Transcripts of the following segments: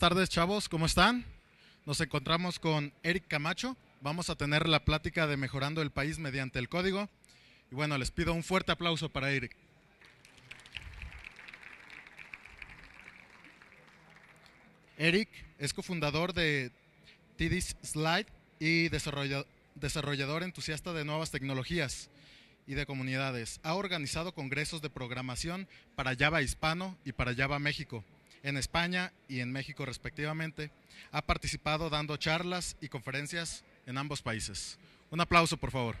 Buenas tardes, chavos, ¿cómo están? Nos encontramos con Eric Camacho. Vamos a tener la plática de mejorando el país mediante el código. Y bueno, les pido un fuerte aplauso para Eric. Eric es cofundador de TDS Slide y desarrollador entusiasta de nuevas tecnologías y de comunidades. Ha organizado congresos de programación para Java Hispano y para Java México en España y en México respectivamente. Ha participado dando charlas y conferencias en ambos países. Un aplauso, por favor.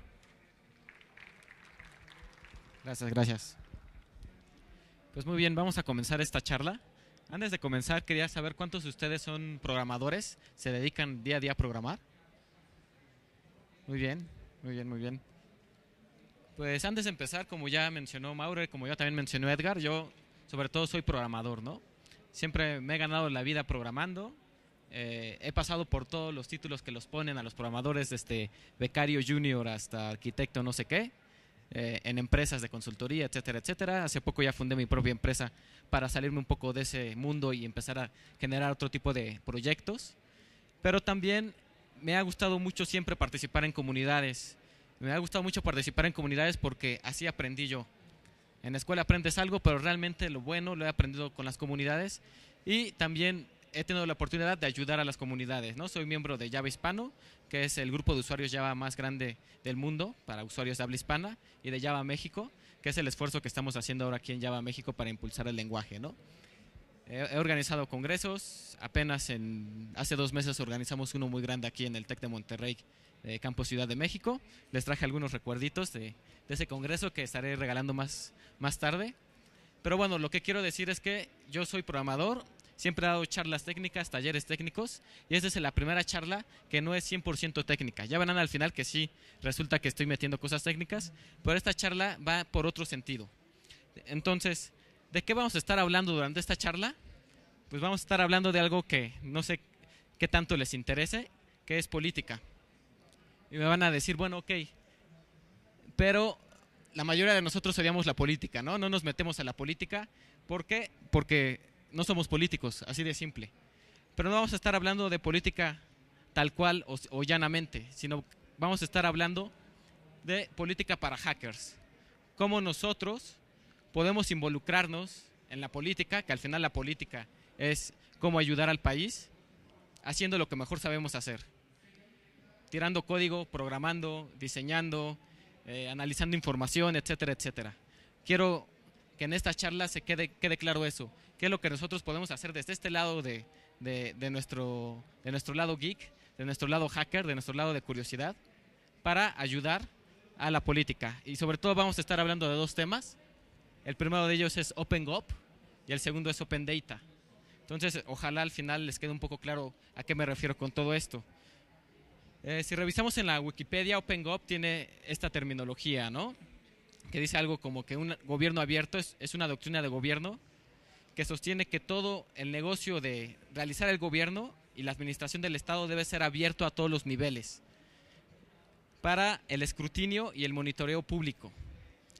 Gracias, gracias. Pues muy bien, vamos a comenzar esta charla. Antes de comenzar, quería saber cuántos de ustedes son programadores, se dedican día a día a programar. Muy bien, muy bien, muy bien. Pues antes de empezar, como ya mencionó Mauro como ya también mencionó Edgar, yo sobre todo soy programador, ¿no? Siempre me he ganado la vida programando. Eh, he pasado por todos los títulos que los ponen a los programadores, desde becario junior hasta arquitecto no sé qué, eh, en empresas de consultoría, etcétera, etcétera. Hace poco ya fundé mi propia empresa para salirme un poco de ese mundo y empezar a generar otro tipo de proyectos. Pero también me ha gustado mucho siempre participar en comunidades. Me ha gustado mucho participar en comunidades porque así aprendí yo en la escuela aprendes algo, pero realmente lo bueno lo he aprendido con las comunidades y también he tenido la oportunidad de ayudar a las comunidades. ¿no? Soy miembro de Java Hispano, que es el grupo de usuarios Java más grande del mundo para usuarios de habla hispana, y de Java México, que es el esfuerzo que estamos haciendo ahora aquí en Java México para impulsar el lenguaje. ¿no? He organizado congresos, apenas en, hace dos meses organizamos uno muy grande aquí en el TEC de Monterrey, Campo Ciudad de México. Les traje algunos recuerditos de, ese congreso que estaré regalando más, más tarde. Pero bueno, lo que quiero decir es que yo soy programador, siempre he dado charlas técnicas, talleres técnicos, y esta es la primera charla que no es 100% técnica. Ya verán al final que sí, resulta que estoy metiendo cosas técnicas, pero esta charla va por otro sentido. Entonces, ¿De qué vamos a estar hablando durante esta charla? Pues vamos a estar hablando de algo que no sé qué tanto les interese, que es política. Y me van a decir, bueno, ok, pero la mayoría de nosotros odiamos la política, ¿no? No nos metemos a la política. ¿Por qué? Porque no somos políticos, así de simple. Pero no vamos a estar hablando de política tal cual o, o llanamente, sino vamos a estar hablando de política para hackers. Cómo nosotros podemos involucrarnos en la política, que al final la política es cómo ayudar al país, haciendo lo que mejor sabemos hacer. Tirando código, programando, diseñando, eh, analizando información, etcétera, etcétera. Quiero que en esta charla se quede, quede claro eso. ¿Qué es lo que nosotros podemos hacer desde este lado de, de, nuestro, de nuestro lado geek, de nuestro lado hacker, de nuestro lado de curiosidad, para ayudar a la política? Y sobre todo vamos a estar hablando de dos temas el primero de ellos es OpenGov y el segundo es Open Data. Entonces, ojalá al final les quede un poco claro a qué me refiero con todo esto. Eh, si revisamos en la Wikipedia, OpenGov tiene esta terminología, ¿no? Que dice algo como que un gobierno abierto es una doctrina de gobierno que sostiene que todo el negocio de realizar el gobierno y la administración del Estado debe ser abierto a todos los niveles para el escrutinio y el monitoreo público.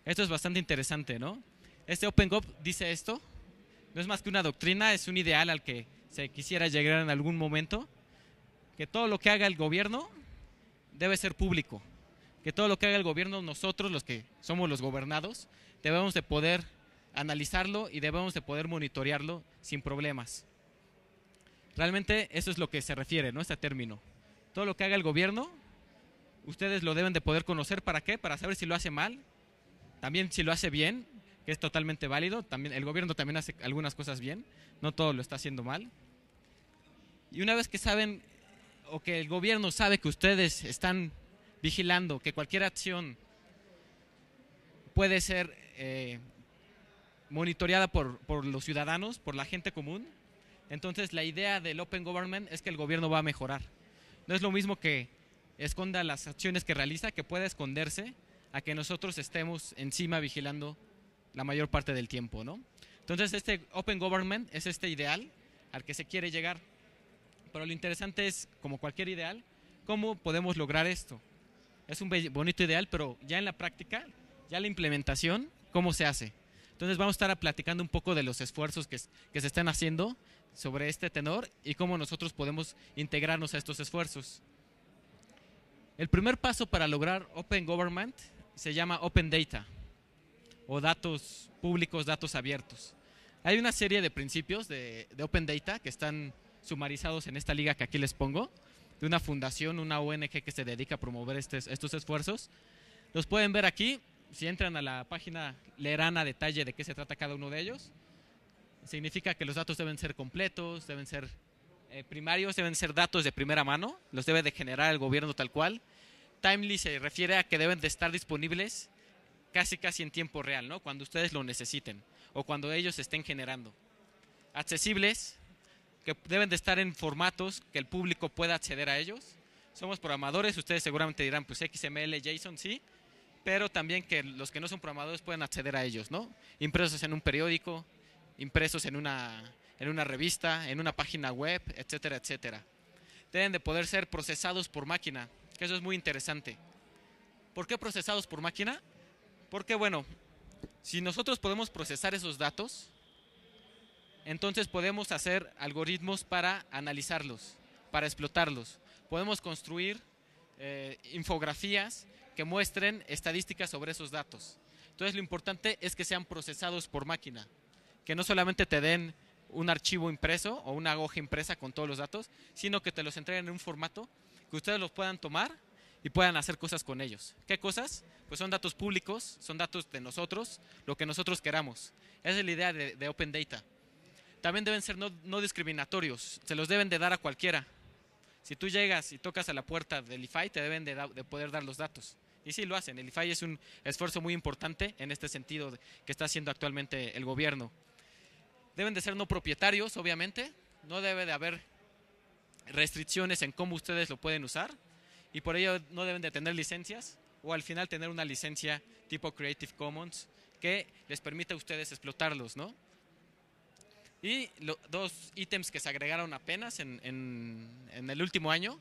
Esto es bastante interesante, ¿no? Este Open dice esto. No es más que una doctrina, es un ideal al que se quisiera llegar en algún momento. Que todo lo que haga el gobierno debe ser público. Que todo lo que haga el gobierno, nosotros los que somos los gobernados, debemos de poder analizarlo y debemos de poder monitorearlo sin problemas. Realmente eso es lo que se refiere, ¿no? Este término. Todo lo que haga el gobierno, ustedes lo deben de poder conocer. ¿Para qué? Para saber si lo hace mal también si lo hace bien, que es totalmente válido, también el gobierno también hace algunas cosas bien, no todo lo está haciendo mal. Y una vez que saben o que el gobierno sabe que ustedes están vigilando que cualquier acción puede ser eh, monitoreada por, por, los ciudadanos, por la gente común, entonces la idea del Open Government es que el gobierno va a mejorar. No es lo mismo que esconda las acciones que realiza, que puede esconderse, a que nosotros estemos encima vigilando la mayor parte del tiempo, ¿no? Entonces este Open Government es este ideal al que se quiere llegar, pero lo interesante es, como cualquier ideal, cómo podemos lograr esto. Es un bonito ideal, pero ya en la práctica, ya la implementación, ¿cómo se hace? Entonces vamos a estar platicando un poco de los esfuerzos que, que se están haciendo sobre este tenor y cómo nosotros podemos integrarnos a estos esfuerzos. El primer paso para lograr Open Government se llama Open Data o datos públicos, datos abiertos. Hay una serie de principios de, Open Data que están sumarizados en esta liga que aquí les pongo, de una fundación, una ONG que se dedica a promover estos esfuerzos. Los pueden ver aquí, si entran a la página leerán a detalle de qué se trata cada uno de ellos. Significa que los datos deben ser completos, deben ser eh, primarios, deben ser datos de primera mano, los debe de generar el gobierno tal cual Timely se refiere a que deben de estar disponibles casi casi en tiempo real, ¿no? Cuando ustedes lo necesiten o cuando ellos estén generando. Accesibles, que deben de estar en formatos que el público pueda acceder a ellos. Somos programadores, ustedes seguramente dirán, pues XML, JSON, sí, pero también que los que no son programadores pueden acceder a ellos, ¿no? Impresos en un periódico, impresos en una, en una revista, en una página web, etcétera, etcétera. Deben de poder ser procesados por máquina que eso es muy interesante. ¿Por qué procesados por máquina? Porque, bueno, si nosotros podemos procesar esos datos, entonces podemos hacer algoritmos para analizarlos, para explotarlos. Podemos construir eh, infografías que muestren estadísticas sobre esos datos. Entonces lo importante es que sean procesados por máquina, que no solamente te den un archivo impreso o una hoja impresa con todos los datos, sino que te los entreguen en un formato que ustedes los puedan tomar y puedan hacer cosas con ellos. ¿Qué cosas? Pues son datos públicos, son datos de nosotros, lo que nosotros queramos. Esa es la idea de, Open Data. También deben ser no, discriminatorios, se los deben de dar a cualquiera. Si tú llegas y tocas a la puerta del IFAI, te deben de, de poder dar los datos. Y sí lo hacen. El IFAI es un esfuerzo muy importante en este sentido que está haciendo actualmente el gobierno. Deben de ser no propietarios, obviamente. No debe de haber restricciones en cómo ustedes lo pueden usar y por ello no deben de tener licencias o al final tener una licencia tipo Creative Commons que les permite a ustedes explotarlos, ¿no? Y los dos ítems que se agregaron apenas en, el último año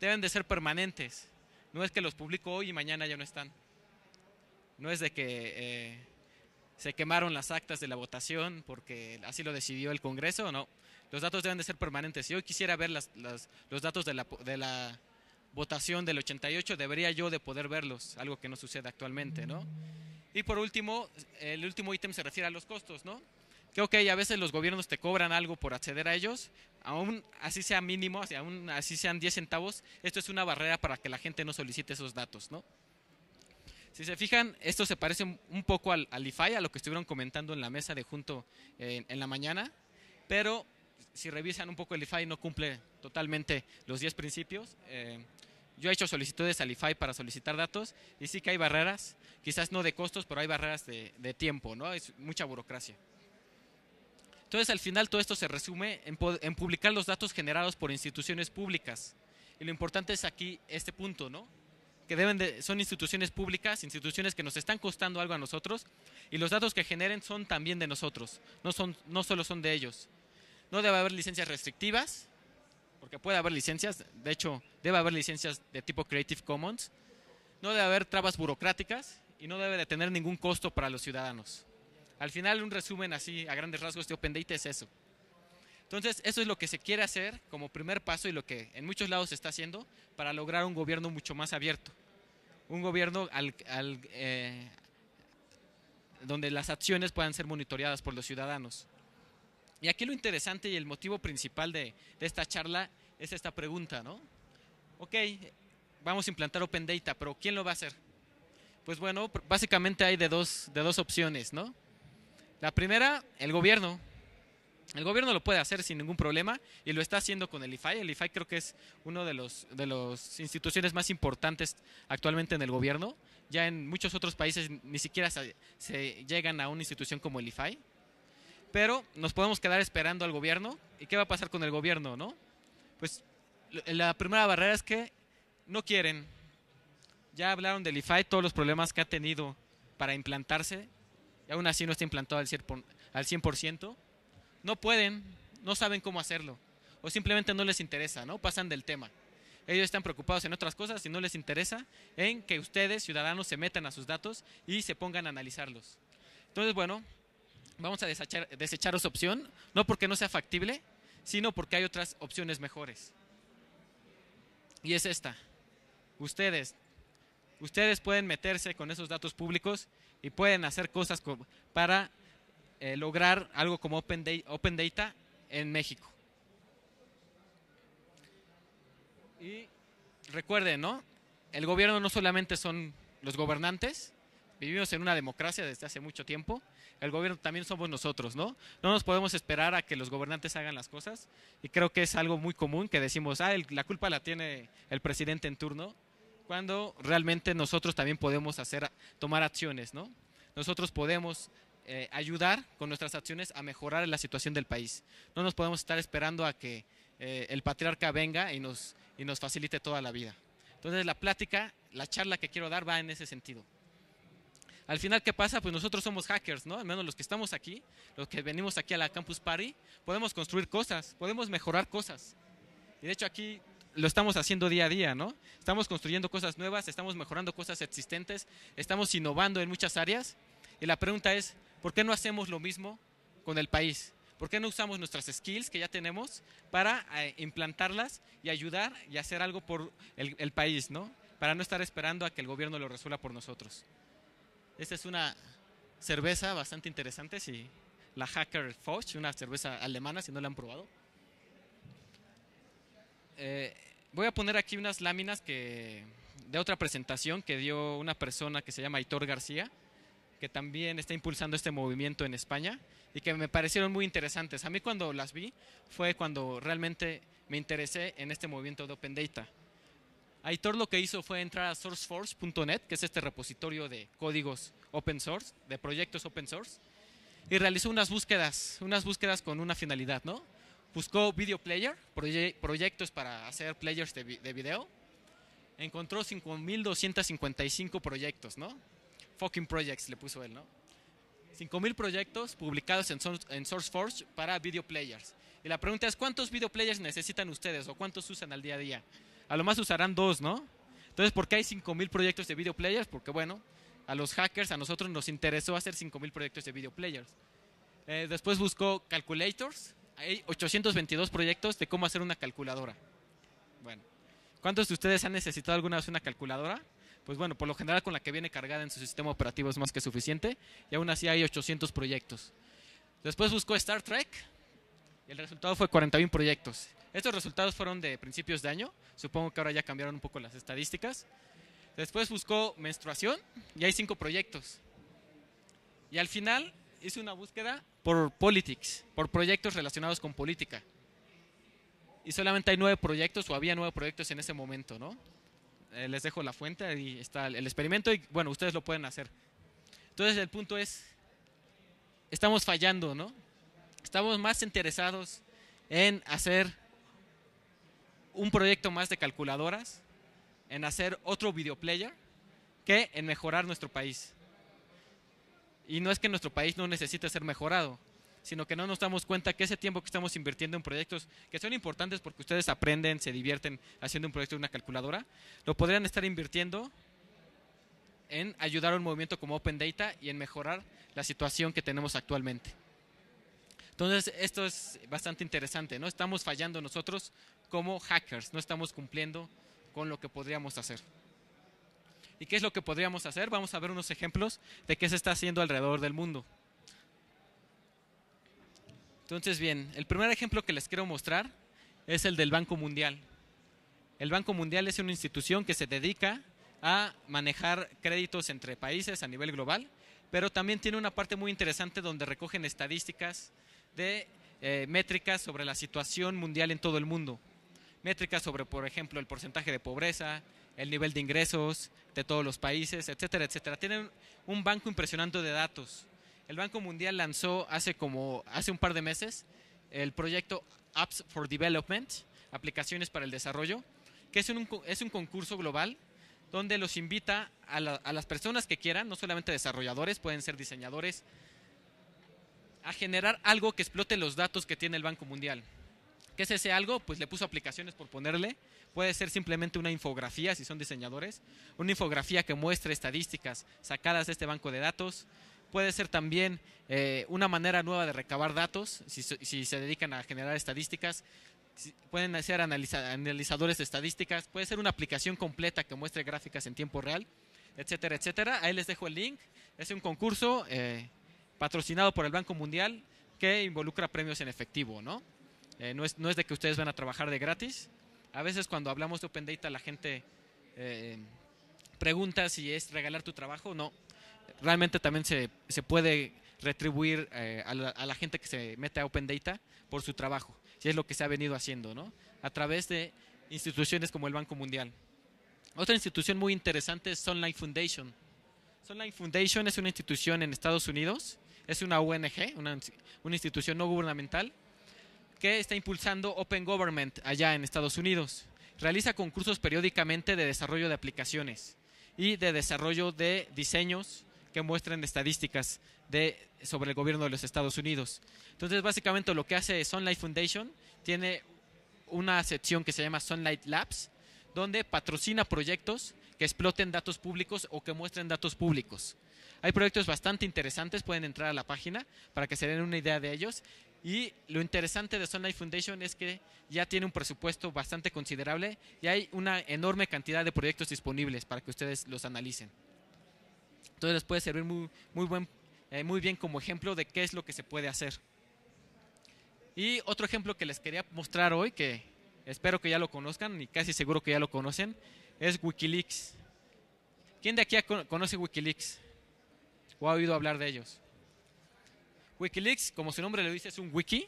deben de ser permanentes. No es que los publico hoy y mañana ya no están. No es de que eh, se quemaron las actas de la votación porque así lo decidió el Congreso, no. Los datos deben de ser permanentes. Si yo quisiera ver los datos de la, de la votación del 88, debería yo de poder verlos, algo que no sucede actualmente, ¿no? Y por último, el último ítem se refiere a los costos, ¿no? Que a veces los gobiernos te cobran algo por acceder a ellos, aún así sea mínimo, aún así sean 10 centavos, esto es una barrera para que la gente no solicite esos datos, ¿no? Si se fijan, esto se parece un poco al, al IFAI, a lo que estuvieron comentando en la mesa de junto eh, en la mañana, pero si revisan un poco el IFAI no cumple totalmente los 10 principios. Eh, yo he hecho solicitudes al IFAI para solicitar datos y sí que hay barreras, quizás no de costos, pero hay barreras de, tiempo, ¿no? Es mucha burocracia. Entonces, al final todo esto se resume en, publicar los datos generados por instituciones públicas. Y lo importante es aquí este punto, ¿no? Que son instituciones públicas, instituciones que nos están costando algo a nosotros y los datos que generen son también de nosotros, no, son, no solo son de ellos. No debe haber licencias restrictivas, porque puede haber licencias, de hecho, debe haber licencias de tipo Creative Commons. No debe haber trabas burocráticas y no debe de tener ningún costo para los ciudadanos. Al final, un resumen así, a grandes rasgos, de Open Data es eso. Entonces, eso es lo que se quiere hacer como primer paso y lo que en muchos lados se está haciendo para lograr un gobierno mucho más abierto. Un gobierno eh, donde las acciones puedan ser monitoreadas por los ciudadanos. Y aquí lo interesante y el motivo principal de, esta charla es esta pregunta, ¿no? Ok, vamos a implantar Open Data, pero ¿quién lo va a hacer? Pues bueno, básicamente hay de dos, de dos opciones, ¿no? La primera, el gobierno. El gobierno lo puede hacer sin ningún problema y lo está haciendo con el IFAI. El IFAI creo que es uno de las de los instituciones más importantes actualmente en el gobierno. Ya en muchos otros países ni siquiera se, se llegan a una institución como el IFAI pero nos podemos quedar esperando al gobierno. ¿Y qué va a pasar con el gobierno, no? Pues la primera barrera es que no quieren. Ya hablaron del IFAI, todos los problemas que ha tenido para implantarse, y aún así no está implantado al 100%. No pueden, no saben cómo hacerlo, o simplemente no les interesa, ¿no? Pasan del tema. Ellos están preocupados en otras cosas y no les interesa en que ustedes, ciudadanos, se metan a sus datos y se pongan a analizarlos. Entonces, bueno, vamos a desechar, esa opción, no porque no sea factible, sino porque hay otras opciones mejores. Y es esta. Ustedes, ustedes pueden meterse con esos datos públicos y pueden hacer cosas para eh, lograr algo como open, open Data en México. Y recuerden, ¿no? El gobierno no solamente son los gobernantes, Vivimos en una democracia desde hace mucho tiempo. El gobierno también somos nosotros, ¿no? No nos podemos esperar a que los gobernantes hagan las cosas. Y creo que es algo muy común que decimos, ah, la culpa la tiene el presidente en turno, cuando realmente nosotros también podemos hacer, tomar acciones, ¿no? Nosotros podemos eh, ayudar con nuestras acciones a mejorar la situación del país. No nos podemos estar esperando a que eh, el patriarca venga y nos, y nos facilite toda la vida. Entonces la plática, la charla que quiero dar va en ese sentido al final, ¿qué pasa? Pues nosotros somos hackers, ¿no? Al menos los que estamos aquí, los que venimos aquí a la Campus Party, podemos construir cosas, podemos mejorar cosas. Y de hecho aquí lo estamos haciendo día a día, ¿no? Estamos construyendo cosas nuevas, estamos mejorando cosas existentes, estamos innovando en muchas áreas. Y la pregunta es, ¿por qué no hacemos lo mismo con el país? ¿Por qué no usamos nuestras skills que ya tenemos para eh, implantarlas y ayudar y hacer algo por el, país, ¿no? Para no estar esperando a que el gobierno lo resuelva por nosotros. Esta es una cerveza bastante interesante, sí, la Hacker Foch, una cerveza alemana, si no la han probado. Eh, voy a poner aquí unas láminas que, de otra presentación que dio una persona que se llama Aitor García, que también está impulsando este movimiento en España y que me parecieron muy interesantes. A mí cuando las vi fue cuando realmente me interesé en este movimiento de Open Data. Aitor lo que hizo fue entrar a sourceforge.net, que es este repositorio de códigos open source, de proyectos open source, y realizó unas búsquedas, unas búsquedas con una finalidad, ¿no? Buscó video player, proyectos para hacer players de, video, encontró 5.255 proyectos, ¿no? Fucking projects le puso él, ¿no? 5.000 proyectos publicados en, en SourceForge para video players. Y la pregunta es, ¿cuántos video players necesitan ustedes o cuántos usan al día a día? a lo más usarán dos, ¿no? Entonces, ¿por qué hay 5.000 proyectos de video players? Porque, bueno, a los hackers, a nosotros nos interesó hacer 5.000 proyectos de video players. Eh, después buscó calculators. Hay 822 proyectos de cómo hacer una calculadora. Bueno, ¿cuántos de ustedes han necesitado alguna vez una calculadora? Pues bueno, por lo general con la que viene cargada en su sistema operativo es más que suficiente y aún así hay 800 proyectos. Después buscó Star Trek, y el resultado fue 41 proyectos. Estos resultados fueron de principios de año. Supongo que ahora ya cambiaron un poco las estadísticas. Después buscó menstruación y hay cinco proyectos. Y al final hizo una búsqueda por politics, por proyectos relacionados con política. Y solamente hay nueve proyectos o había nueve proyectos en ese momento, ¿no? Eh, les dejo la fuente y está el experimento y bueno, ustedes lo pueden hacer. Entonces el punto es, estamos fallando, ¿no? estamos más interesados en hacer un proyecto más de calculadoras, en hacer otro player, que en mejorar nuestro país. Y no es que nuestro país no necesite ser mejorado, sino que no nos damos cuenta que ese tiempo que estamos invirtiendo en proyectos que son importantes porque ustedes aprenden, se divierten haciendo un proyecto de una calculadora, lo podrían estar invirtiendo en ayudar a un movimiento como Open Data y en mejorar la situación que tenemos actualmente. Entonces, esto es bastante interesante, ¿no? Estamos fallando nosotros como hackers, no estamos cumpliendo con lo que podríamos hacer. ¿Y qué es lo que podríamos hacer? Vamos a ver unos ejemplos de qué se está haciendo alrededor del mundo. Entonces, bien, el primer ejemplo que les quiero mostrar es el del Banco Mundial. El Banco Mundial es una institución que se dedica a manejar créditos entre países a nivel global, pero también tiene una parte muy interesante donde recogen estadísticas de eh, métricas sobre la situación mundial en todo el mundo. Métricas sobre, por ejemplo, el porcentaje de pobreza, el nivel de ingresos de todos los países, etcétera, etcétera. Tienen un banco impresionante de datos. El Banco Mundial lanzó hace como hace un par de meses el proyecto Apps for Development, aplicaciones para el desarrollo, que es un, es un concurso global donde los invita a las personas que quieran, no solamente desarrolladores, pueden ser diseñadores, a generar algo que explote los datos que tiene el Banco Mundial. ¿Qué es ese algo? Pues le puso aplicaciones por ponerle. Puede ser simplemente una infografía, si son diseñadores, una infografía que muestre estadísticas sacadas de este banco de datos. Puede ser también eh, una manera nueva de recabar datos, si, se dedican a generar estadísticas. pueden ser analizadores de estadísticas. Puede ser una aplicación completa que muestre gráficas en tiempo real, etcétera, etcétera. Ahí les dejo el link. Es un concurso. Eh, patrocinado por el Banco Mundial, que involucra premios en efectivo, ¿no? Eh, no, es, no, es, de que ustedes van a trabajar de gratis. A veces cuando hablamos de Open Data la gente eh, pregunta si es regalar tu trabajo. No, realmente también se, puede retribuir eh, a, la, gente que se mete a Open Data por su trabajo, si es lo que se ha venido haciendo, ¿no? A través de instituciones como el Banco Mundial. Otra institución muy interesante es Sunlight Foundation. Sunlight Foundation es una institución en Estados Unidos es una ONG, una, institución no gubernamental, que está impulsando Open Government allá en Estados Unidos. Realiza concursos periódicamente de desarrollo de aplicaciones y de desarrollo de diseños que muestren estadísticas sobre el gobierno de los Estados Unidos. Entonces, básicamente lo que hace Sunlight Foundation tiene una sección que se llama Sunlight Labs, donde patrocina proyectos exploten datos públicos o que muestren datos públicos. Hay proyectos bastante interesantes, pueden entrar a la página para que se den una idea de ellos. Y lo interesante de Sunlight Foundation es que ya tiene un presupuesto bastante considerable y hay una enorme cantidad de proyectos disponibles para que ustedes los analicen. Entonces les puede servir muy, muy, buen, eh, muy bien como ejemplo de qué es lo que se puede hacer. Y otro ejemplo que les quería mostrar hoy, que espero que ya lo conozcan y casi seguro que ya lo conocen, es Wikileaks. ¿Quién de aquí conoce Wikileaks? ¿O ha oído hablar de ellos? Wikileaks, como su nombre lo dice, es un wiki,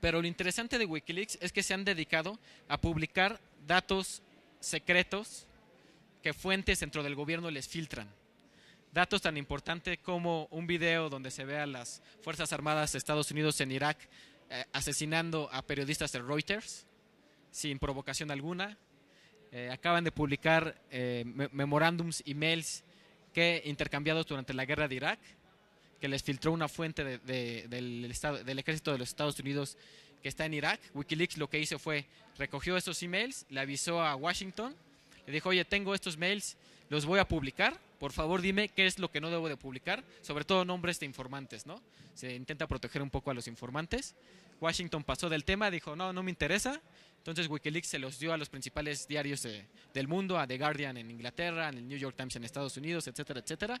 pero lo interesante de Wikileaks es que se han dedicado a publicar datos secretos que fuentes dentro del gobierno les filtran. Datos tan importantes como un video donde se ve a las Fuerzas Armadas de Estados Unidos en Irak eh, asesinando a periodistas de Reuters sin provocación alguna, eh, acaban de publicar eh, memorándums emails mails que intercambiados durante la guerra de Irak, que les filtró una fuente del, estado, del ejército de los Estados Unidos que está en Irak. Wikileaks lo que hizo fue recogió estos emails, le avisó a Washington, le dijo, oye, tengo estos mails, los voy a publicar, por favor dime qué es lo que no debo de publicar, sobre todo nombres de informantes, ¿no? Se intenta proteger un poco a los informantes. Washington pasó del tema, dijo, no, no me interesa, entonces Wikileaks se los dio a los principales diarios del mundo, a The Guardian en Inglaterra, en el New York Times en Estados Unidos, etcétera, etcétera.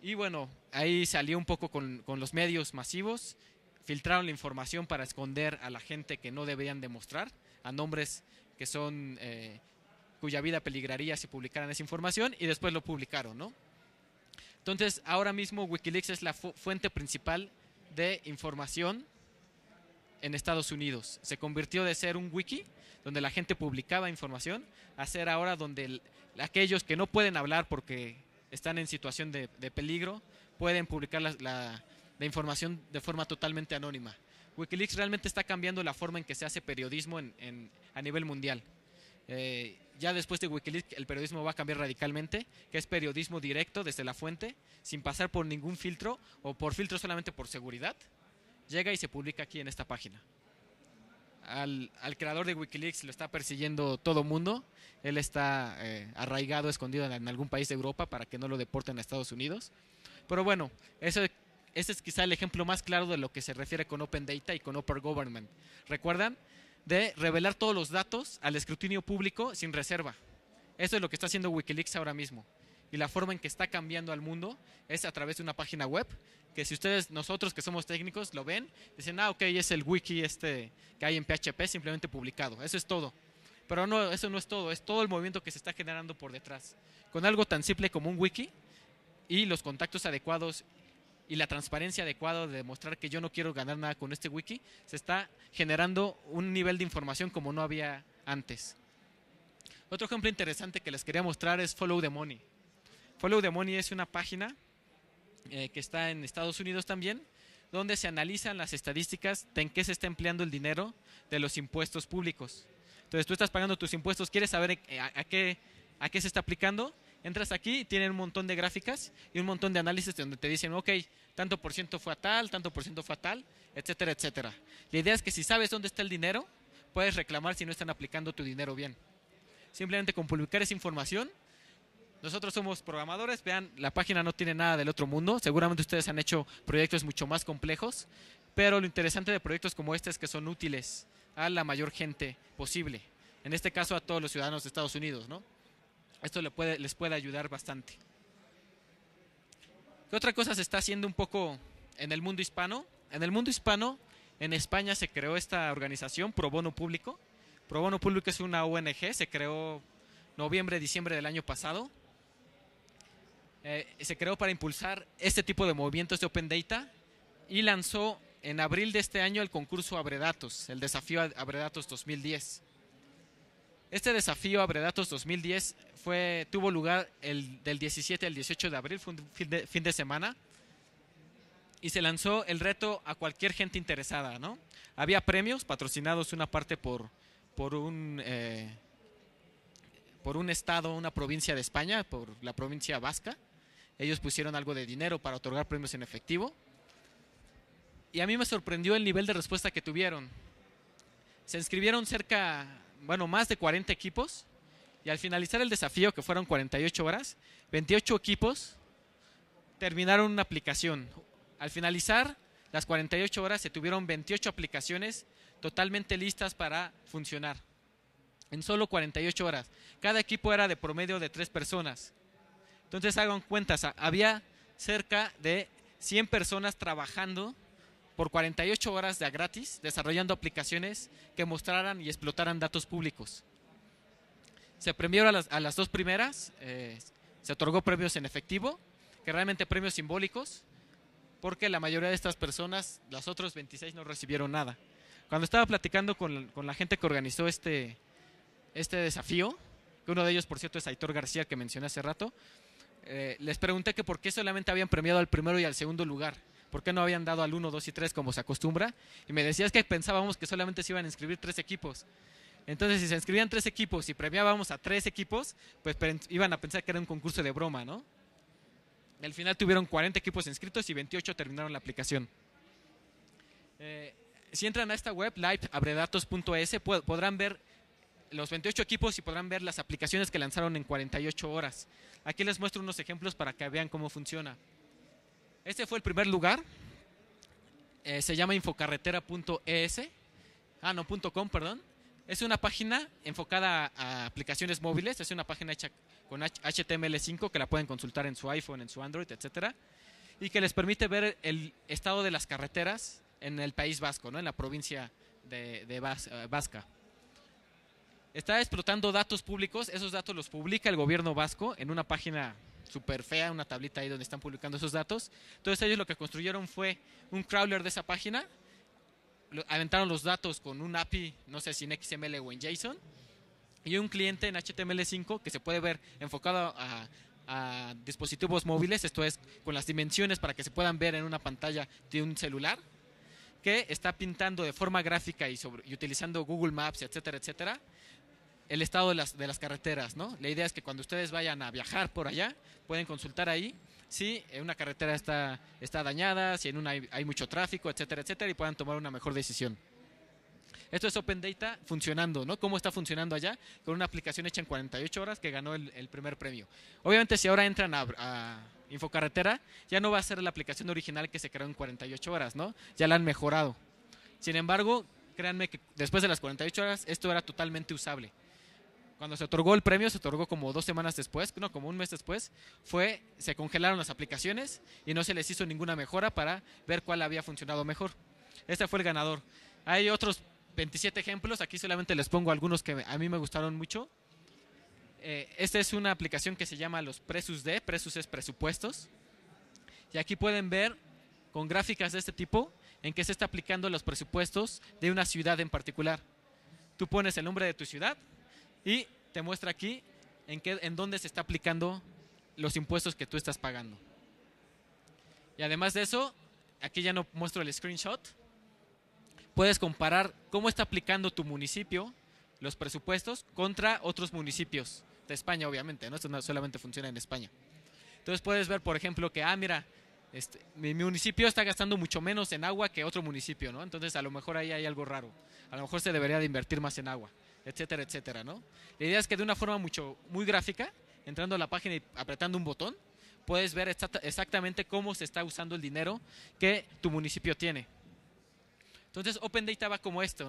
Y bueno, ahí salió un poco con, los medios masivos, filtraron la información para esconder a la gente que no deberían demostrar, a nombres que son eh, cuya vida peligraría si publicaran esa información y después lo publicaron, ¿no? Entonces, ahora mismo Wikileaks es la fuente principal de información en Estados Unidos. Se convirtió de ser un wiki donde la gente publicaba información a ser ahora donde aquellos que no pueden hablar porque están en situación de, de peligro pueden publicar la, la, información de forma totalmente anónima. Wikileaks realmente está cambiando la forma en que se hace periodismo en, en, a nivel mundial. Eh, ya después de Wikileaks el periodismo va a cambiar radicalmente, que es periodismo directo desde la fuente, sin pasar por ningún filtro o por filtro solamente por seguridad llega y se publica aquí en esta página. Al, creador de Wikileaks lo está persiguiendo todo mundo. Él está eh, arraigado, escondido en, algún país de Europa para que no lo deporten a Estados Unidos. Pero bueno, eso, ese es quizá el ejemplo más claro de lo que se refiere con Open Data y con Open Government. ¿Recuerdan? De revelar todos los datos al escrutinio público sin reserva. Eso es lo que está haciendo Wikileaks ahora mismo y la forma en que está cambiando al mundo es a través de una página web si ustedes, nosotros que somos técnicos, lo ven, dicen, ah, ok, es el wiki este que hay en PHP simplemente publicado. Eso es todo. Pero no, eso no es todo, es todo el movimiento que se está generando por detrás. Con algo tan simple como un wiki y los contactos adecuados y la transparencia adecuada de demostrar que yo no quiero ganar nada con este wiki, se está generando un nivel de información como no había antes. Otro ejemplo interesante que les quería mostrar es Follow the Money. Follow the Money es una página eh, que está en Estados Unidos también, donde se analizan las estadísticas de en qué se está empleando el dinero de los impuestos públicos. Entonces tú estás pagando tus impuestos, quieres saber eh, a, qué, a qué se está aplicando, entras aquí y tienen un montón de gráficas y un montón de análisis donde te dicen, ok, tanto por ciento fue a tal, tanto por ciento fue a tal, etcétera, etcétera. La idea es que si sabes dónde está el dinero, puedes reclamar si no están aplicando tu dinero bien. Simplemente con publicar esa información nosotros somos programadores, vean, la página no tiene nada del otro mundo, seguramente ustedes han hecho proyectos mucho más complejos, pero lo interesante de proyectos como este es que son útiles a la mayor gente posible, en este caso a todos los ciudadanos de Estados Unidos, ¿no? Esto les puede, les puede ayudar bastante. ¿Qué otra cosa se está haciendo un poco en el mundo hispano? En el mundo hispano, en España se creó esta organización, Pro Bono Público. Pro Bono Público es una ONG, se creó noviembre, diciembre del año pasado eh, se creó para impulsar este tipo de movimientos de Open Data y lanzó en abril de este año el concurso Abre Datos, el desafío Abre Datos 2010. Este desafío Abre Datos 2010 fue, tuvo lugar del 17 al 18 de abril, fin de, semana, y se lanzó el reto a cualquier gente interesada. ¿no? Había premios patrocinados una parte por, por un... Eh, por un estado, una provincia de España, por la provincia vasca, ellos pusieron algo de dinero para otorgar premios en efectivo. Y a mí me sorprendió el nivel de respuesta que tuvieron. Se inscribieron cerca, bueno, más de 40 equipos. Y al finalizar el desafío, que fueron 48 horas, 28 equipos terminaron una aplicación. Al finalizar las 48 horas, se tuvieron 28 aplicaciones totalmente listas para funcionar. En solo 48 horas. Cada equipo era de promedio de tres personas. Entonces hagan cuentas, había cerca de 100 personas trabajando por 48 horas de a gratis, desarrollando aplicaciones que mostraran y explotaran datos públicos. Se premió a las, dos primeras, eh, se otorgó premios en efectivo, que realmente premios simbólicos, porque la mayoría de estas personas, las otras 26, no recibieron nada. Cuando estaba platicando con, la gente que organizó este, este desafío, que uno de ellos, por cierto, es Aitor García, que mencioné hace rato, eh, les pregunté que por qué solamente habían premiado al primero y al segundo lugar. ¿Por qué no habían dado al 1, 2 y 3 como se acostumbra? Y me decías que pensábamos que solamente se iban a inscribir tres equipos. Entonces, si se inscribían tres equipos y premiábamos a tres equipos, pues iban a pensar que era un concurso de broma, ¿no? Al final tuvieron 40 equipos inscritos y 28 terminaron la aplicación. Eh, si entran a esta web, liveabredatos.es, podrán ver los 28 equipos y podrán ver las aplicaciones que lanzaron en 48 horas. Aquí les muestro unos ejemplos para que vean cómo funciona. Este fue el primer lugar. Eh, se llama infocarretera.es. Ah, no, .com, perdón. Es una página enfocada a aplicaciones móviles. Es una página hecha con HTML5 que la pueden consultar en su iPhone, en su Android, etc. y que les permite ver el estado de las carreteras en el País Vasco, ¿no? en la provincia de, eh, Vasca está explotando datos públicos, esos datos los publica el gobierno vasco en una página súper fea, una tablita ahí donde están publicando esos datos. Entonces ellos lo que construyeron fue un crawler de esa página, aventaron los datos con un API, no sé si en XML o en JSON, y un cliente en HTML5 que se puede ver enfocado a, dispositivos móviles, esto es con las dimensiones para que se puedan ver en una pantalla de un celular que está pintando de forma gráfica y utilizando Google Maps, etcétera, etcétera, el estado de las, carreteras, ¿no? La idea es que cuando ustedes vayan a viajar por allá, pueden consultar ahí si eh, una carretera está, dañada, si en una hay, mucho tráfico, etcétera, etcétera, y puedan tomar una mejor decisión. Esto es Open Data funcionando, ¿no? ¿Cómo está funcionando allá? Con una aplicación hecha en 48 horas que ganó el, primer premio. Obviamente, si ahora entran a, a, Infocarretera, ya no va a ser la aplicación original que se creó en 48 horas, ¿no? Ya la han mejorado. Sin embargo, créanme que después de las 48 horas, esto era totalmente usable cuando se otorgó el premio, se otorgó como dos semanas después, no, como un mes después, fue, se congelaron las aplicaciones y no se les hizo ninguna mejora para ver cuál había funcionado mejor. Este fue el ganador. Hay otros 27 ejemplos, aquí solamente les pongo algunos que a mí me gustaron mucho. Eh, esta es una aplicación que se llama los Presus D, Presus es presupuestos. Y aquí pueden ver con gráficas de este tipo en que se está aplicando los presupuestos de una ciudad en particular. Tú pones el nombre de tu ciudad, y te muestra aquí en, qué, en dónde se está aplicando los impuestos que tú estás pagando. Y además de eso, aquí ya no muestro el screenshot, puedes comparar cómo está aplicando tu municipio los presupuestos contra otros municipios de España, obviamente, ¿no? Esto no solamente funciona en España. Entonces puedes ver, por ejemplo, que, ah, mira, este, mi municipio está gastando mucho menos en agua que otro municipio, ¿no? Entonces a lo mejor ahí hay algo raro. A lo mejor se debería de invertir más en agua etcétera, etcétera, La idea es que de una forma mucho, muy gráfica, entrando a la página y apretando un botón, puedes ver exactamente cómo se está usando el dinero que tu municipio tiene. Entonces, Open Data va como esto,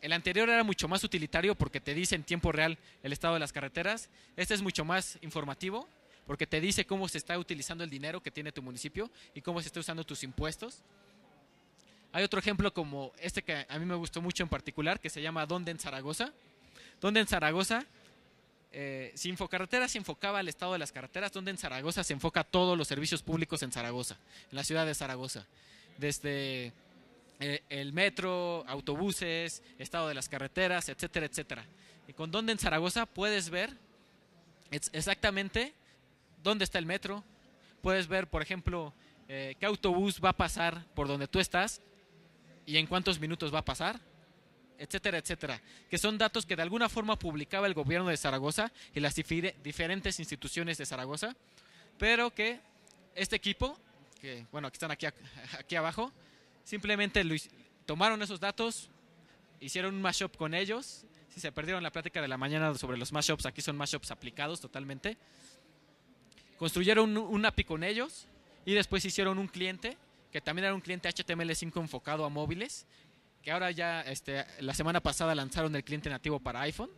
El anterior era mucho más utilitario porque te dice en tiempo real el estado de las carreteras. Este es mucho más informativo porque te dice cómo se está utilizando el dinero que tiene tu municipio y cómo se está usando tus impuestos. Hay otro ejemplo como este que a mí me gustó mucho en particular, que se llama ¿Dónde en Zaragoza. Donde en Zaragoza, eh, si Infocarretera se enfocaba al estado de las carreteras, Donde en Zaragoza se enfoca todos los servicios públicos en Zaragoza, en la ciudad de Zaragoza. Desde eh, el metro, autobuses, estado de las carreteras, etcétera, etcétera. Y con dónde en Zaragoza puedes ver exactamente dónde está el metro, puedes ver, por ejemplo, eh, qué autobús va a pasar por donde tú estás y en cuántos minutos va a pasar, etcétera, etcétera, que son datos que de alguna forma publicaba el gobierno de Zaragoza y las diferentes instituciones de Zaragoza, pero que este equipo, que bueno, que están aquí, aquí abajo, simplemente tomaron esos datos, hicieron un mashup con ellos. Si se perdieron la plática de la mañana sobre los mashups, aquí son mashups aplicados totalmente. Construyeron un API con ellos y después hicieron un cliente que también era un cliente HTML5 enfocado a móviles, que ahora ya este, la semana pasada lanzaron el cliente nativo para iPhone,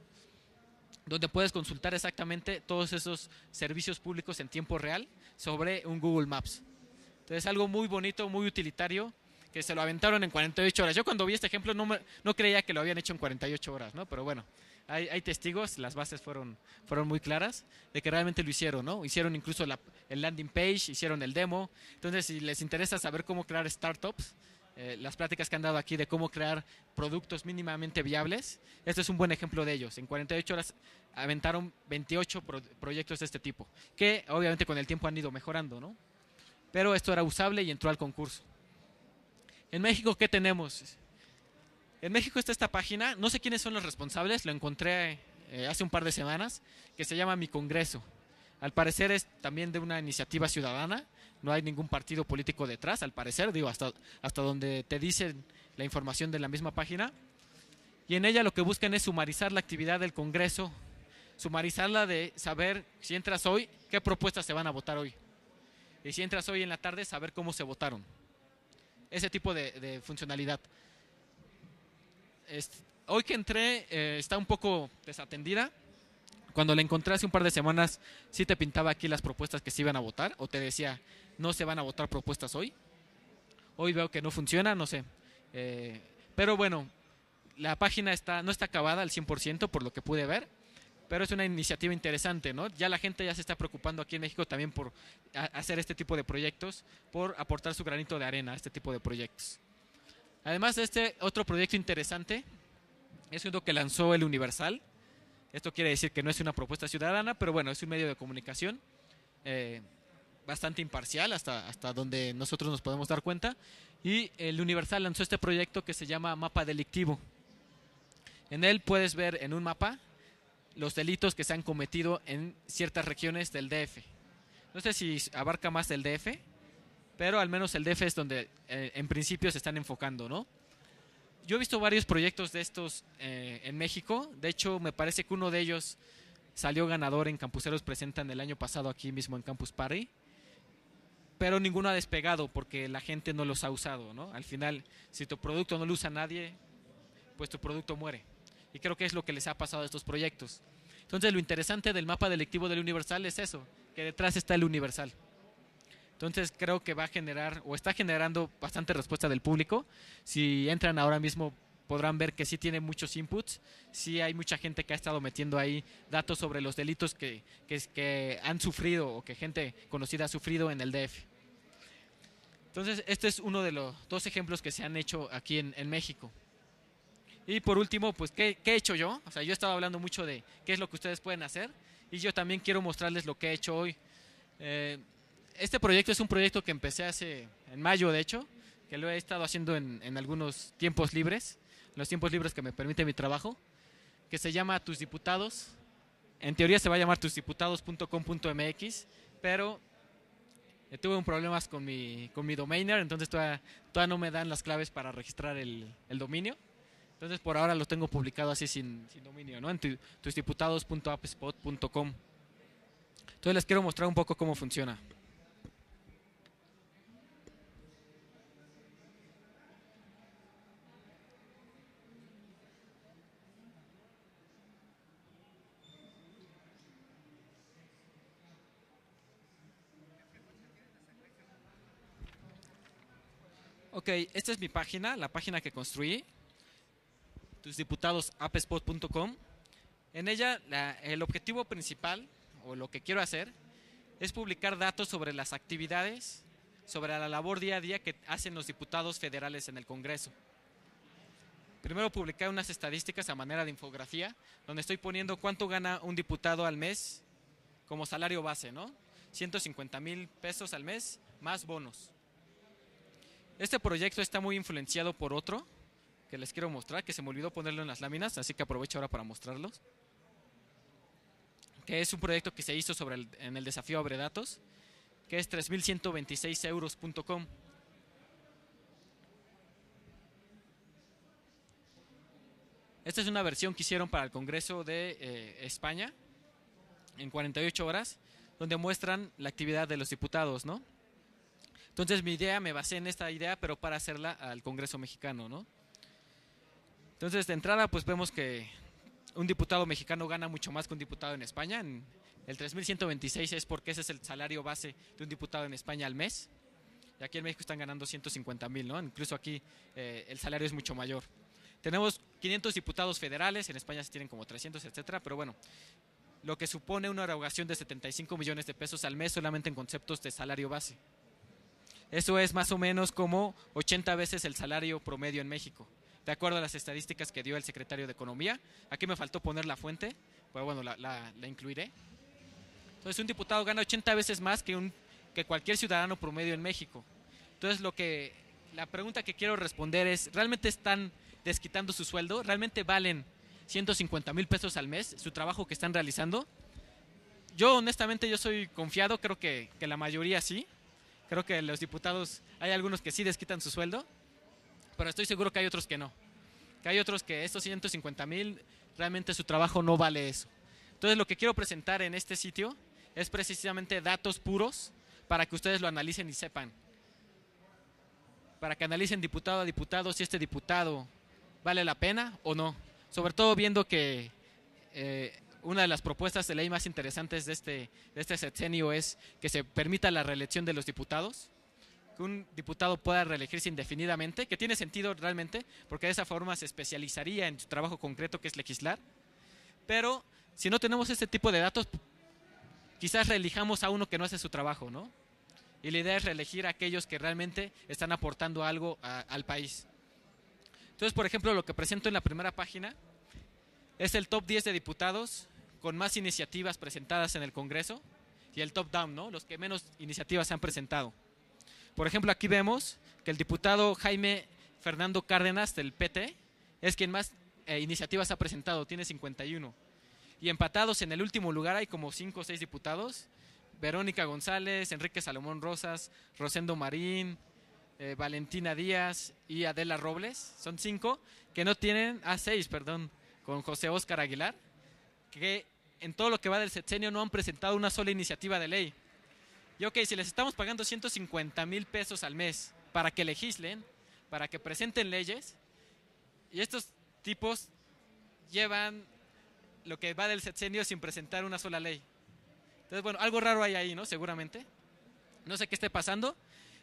donde puedes consultar exactamente todos esos servicios públicos en tiempo real sobre un Google Maps. Entonces, algo muy bonito, muy utilitario, que se lo aventaron en 48 horas. Yo cuando vi este ejemplo no, no creía que lo habían hecho en 48 horas, ¿no? Pero bueno, hay, testigos, las bases fueron, fueron muy claras de que realmente lo hicieron, ¿no? Hicieron incluso el landing page, hicieron el demo. Entonces, si les interesa saber cómo crear startups, eh, las prácticas que han dado aquí de cómo crear productos mínimamente viables, este es un buen ejemplo de ellos. En 48 horas aventaron 28 proyectos de este tipo, que obviamente con el tiempo han ido mejorando, ¿no? Pero esto era usable y entró al concurso. En México, ¿qué tenemos? En México está esta página, no sé quiénes son los responsables, lo encontré eh, hace un par de semanas, que se llama Mi Congreso. Al parecer es también de una iniciativa ciudadana, no hay ningún partido político detrás, al parecer, digo, hasta, hasta donde te dicen la información de la misma página. Y en ella lo que buscan es sumarizar la actividad del Congreso, sumarizarla de saber si entras hoy, qué propuestas se van a votar hoy. Y si entras hoy en la tarde, saber cómo se votaron. Ese tipo de, de funcionalidad hoy que entré eh, está un poco desatendida. Cuando la encontré hace un par de semanas, sí te pintaba aquí las propuestas que se iban a votar o te decía, no se van a votar propuestas hoy. Hoy veo que no funciona, no sé. Eh, pero bueno, la página está, no está acabada al 100% por lo que pude ver, pero es una iniciativa interesante, ¿no? Ya la gente ya se está preocupando aquí en México también por hacer este tipo de proyectos, por aportar su granito de arena a este tipo de proyectos. Además de este otro proyecto interesante, es uno que lanzó el Universal. Esto quiere decir que no es una propuesta ciudadana, pero bueno, es un medio de comunicación eh, bastante imparcial hasta, hasta donde nosotros nos podemos dar cuenta. Y el Universal lanzó este proyecto que se llama Mapa Delictivo. En él puedes ver en un mapa los delitos que se han cometido en ciertas regiones del DF. No sé si abarca más el DF, pero al menos el DF es donde eh, en principio se están enfocando, ¿no? Yo he visto varios proyectos de estos eh, en México, de hecho me parece que uno de ellos salió ganador en Campuseros Presentan el año pasado aquí mismo en Campus Party, pero ninguno ha despegado porque la gente no los ha usado, ¿no? Al final, si tu producto no lo usa nadie, pues tu producto muere. Y creo que es lo que les ha pasado a estos proyectos. Entonces, lo interesante del mapa delictivo del Universal es eso, que detrás está el Universal. Entonces creo que va a generar o está generando bastante respuesta del público. Si entran ahora mismo podrán ver que sí tiene muchos inputs, sí hay mucha gente que ha estado metiendo ahí datos sobre los delitos que, que, han sufrido o que gente conocida ha sufrido en el DEF. Entonces, este es uno de los dos ejemplos que se han hecho aquí en, México. Y por último, pues, ¿qué, he hecho yo? O sea, yo estaba hablando mucho de qué es lo que ustedes pueden hacer y yo también quiero mostrarles lo que he hecho hoy. Eh, este proyecto es un proyecto que empecé hace, en mayo de hecho, que lo he estado haciendo en, algunos tiempos libres, los tiempos libres que me permite mi trabajo, que se llama Tus Diputados. En teoría se va a llamar tusdiputados.com.mx, pero eh, tuve un problemas con mi, con mi domainer, entonces todavía, no me dan las claves para registrar el, dominio. Entonces por ahora lo tengo publicado así sin, dominio, ¿no? En tusdiputados.appspot.com. Entonces les quiero mostrar un poco cómo funciona. Ok, esta es mi página, la página que construí, tusdiputadosappspot.com. En ella, el objetivo principal, o lo que quiero hacer, es publicar datos sobre las actividades, sobre la labor día a día que hacen los diputados federales en el Congreso. Primero publicar unas estadísticas a manera de infografía, donde estoy poniendo cuánto gana un diputado al mes como salario base, ¿no? 150 mil pesos al mes más bonos. Este proyecto está muy influenciado por otro que les quiero mostrar, que se me olvidó ponerlo en las láminas, así que aprovecho ahora para mostrarlos. Que es un proyecto que se hizo sobre el, en el desafío Abre Datos, que es 3126euros.com. Esta es una versión que hicieron para el Congreso de eh, España en 48 horas, donde muestran la actividad de los diputados, ¿no? Entonces mi idea, me basé en esta idea, pero para hacerla al Congreso mexicano, ¿no? Entonces de entrada pues vemos que un diputado mexicano gana mucho más que un diputado en España. En el 3.126 es porque ese es el salario base de un diputado en España al mes. Y aquí en México están ganando 150 mil, ¿no? Incluso aquí eh, el salario es mucho mayor. Tenemos 500 diputados federales, en España se tienen como 300, etcétera, pero bueno, lo que supone una erogación de 75 millones de pesos al mes solamente en conceptos de salario base. Eso es más o menos como 80 veces el salario promedio en México, de acuerdo a las estadísticas que dio el secretario de Economía. Aquí me faltó poner la fuente, pero bueno, la, incluiré. Entonces, un diputado gana 80 veces más que, un, que cualquier ciudadano promedio en México. Entonces, lo que, la pregunta que quiero responder es, ¿realmente están desquitando su sueldo? ¿Realmente valen 150 mil pesos al mes su trabajo que están realizando? Yo honestamente yo soy confiado, creo que la mayoría sí, Creo que los diputados, hay algunos que sí les quitan su sueldo, pero estoy seguro que hay otros que no. Que hay otros que estos 150 mil, realmente su trabajo no vale eso. Entonces lo que quiero presentar en este sitio es precisamente datos puros para que ustedes lo analicen y sepan. Para que analicen diputado a diputado si este diputado vale la pena o no. Sobre todo viendo que eh, una de las propuestas de ley más interesantes de este, de este sexenio es que se permita la reelección de los diputados, que un diputado pueda reelegirse indefinidamente, que tiene sentido realmente, porque de esa forma se especializaría en su trabajo concreto que es legislar, pero si no tenemos este tipo de datos, quizás reelijamos a uno que no hace su trabajo, ¿no? Y la idea es reelegir a aquellos que realmente están aportando algo al país. Entonces, por ejemplo, lo que presento en la primera página es el top 10 de diputados con más iniciativas presentadas en el Congreso y el top-down, ¿no? los que menos iniciativas se han presentado. Por ejemplo, aquí vemos que el diputado Jaime Fernando Cárdenas del PT es quien más eh, iniciativas ha presentado, tiene 51. Y empatados en el último lugar hay como 5 o 6 diputados, Verónica González, Enrique Salomón Rosas, Rosendo Marín, eh, Valentina Díaz y Adela Robles, son 5 que no tienen, a ah, 6, perdón, con José Óscar Aguilar, que en todo lo que va del sexenio no han presentado una sola iniciativa de ley. Y ok, si les estamos pagando 150 mil pesos al mes para que legislen, para que presenten leyes, y estos tipos llevan lo que va del sexenio sin presentar una sola ley. Entonces, bueno, algo raro hay ahí, ¿no? Seguramente. No sé qué esté pasando,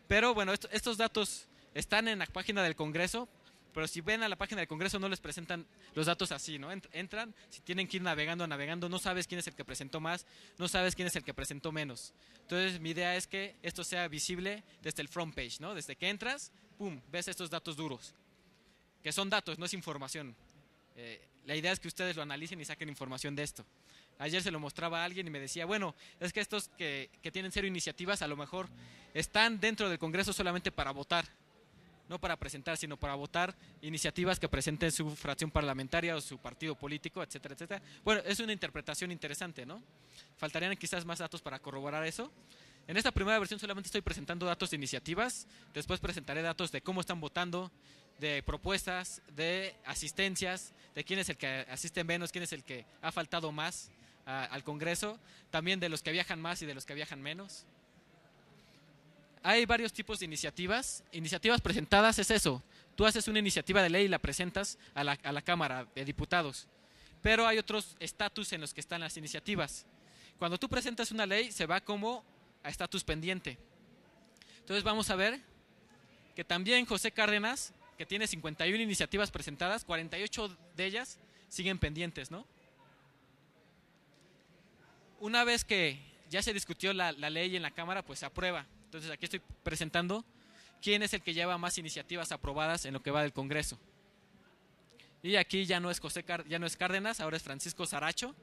pero bueno, estos datos están en la página del Congreso, pero si ven a la página del Congreso no les presentan los datos así, ¿no? Entran, si tienen que ir navegando, navegando, no sabes quién es el que presentó más, no sabes quién es el que presentó menos. Entonces mi idea es que esto sea visible desde el front page, ¿no? Desde que entras, ¡pum!, ves estos datos duros, que son datos, no es información. Eh, la idea es que ustedes lo analicen y saquen información de esto. Ayer se lo mostraba a alguien y me decía, bueno, es que estos que, que tienen cero iniciativas a lo mejor están dentro del Congreso solamente para votar no para presentar, sino para votar iniciativas que presenten su fracción parlamentaria o su partido político, etcétera, etcétera. Bueno, es una interpretación interesante, ¿no? Faltarían quizás más datos para corroborar eso. En esta primera versión solamente estoy presentando datos de iniciativas, después presentaré datos de cómo están votando, de propuestas, de asistencias, de quién es el que asiste menos, quién es el que ha faltado más al Congreso, también de los que viajan más y de los que viajan menos. Hay varios tipos de iniciativas. Iniciativas presentadas es eso. Tú haces una iniciativa de ley y la presentas a la, a la Cámara de Diputados. Pero hay otros estatus en los que están las iniciativas. Cuando tú presentas una ley, se va como a estatus pendiente. Entonces vamos a ver que también José Cárdenas, que tiene 51 iniciativas presentadas, 48 de ellas siguen pendientes, ¿no? Una vez que ya se discutió la, la ley en la Cámara, pues se aprueba. Entonces aquí estoy presentando quién es el que lleva más iniciativas aprobadas en lo que va del Congreso. Y aquí ya no es, José ya no es Cárdenas, ahora es Francisco Saracho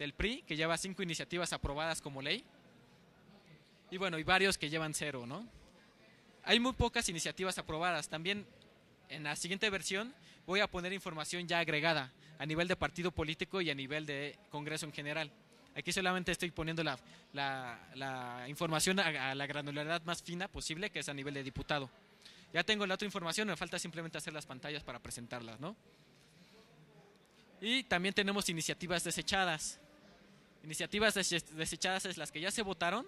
del PRI, que lleva cinco iniciativas aprobadas como ley. Y bueno, hay varios que llevan cero, ¿no? Hay muy pocas iniciativas aprobadas. También en la siguiente versión voy a poner información ya agregada a nivel de partido político y a nivel de Congreso en general. Aquí solamente estoy poniendo la, información a, la granularidad más fina posible, que es a nivel de diputado. Ya tengo la otra información, me falta simplemente hacer las pantallas para presentarlas, ¿no? Y también tenemos iniciativas desechadas. Iniciativas desechadas es las que ya se votaron